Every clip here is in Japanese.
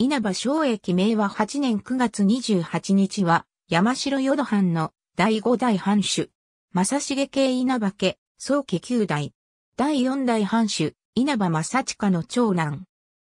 稲葉昭駅記名は8年9月28日は、山城淀藩の第5代藩主。正重系稲葉家、早期9代。第4代藩主、稲葉正親の長男。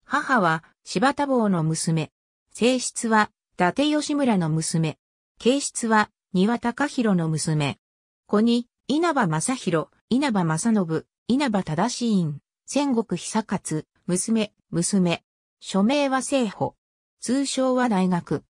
母は、柴田坊の娘。正室は、伊達義村の娘。形質は、庭高弘の娘。子に、稲葉正弘、稲葉正信、稲葉正院、仙国久勝、娘、娘、署名は政保。通称は大学。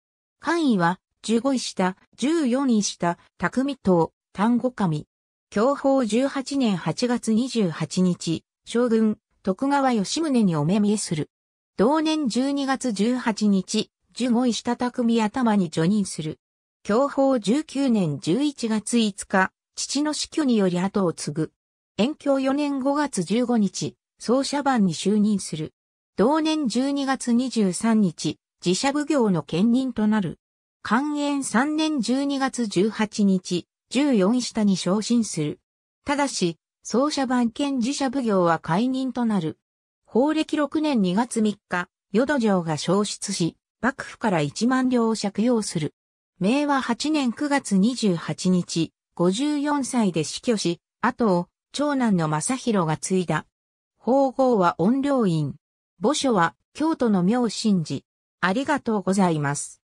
官位は、15位下、14位下、匠と、丹後神。享保18年8月28日、将軍、徳川吉宗にお目見えする。同年12月18日、15位下匠頭に助任する。享保19年11月5日、父の死去により後を継ぐ。延享4年5月15日、奏者番に就任する。同年12月23日、自社奉行の兼任となる。寛延3年12月18日、14下に昇進する。ただし、奏者番兼自社奉行は解任となる。法暦6年2月3日、淀城が消失し、幕府から1万両を借用する。明和8年9月28日、54歳で死去し、後を長男の正宏が継いだ。法号は音領院。墓所は京都の妙心寺。ありがとうございます。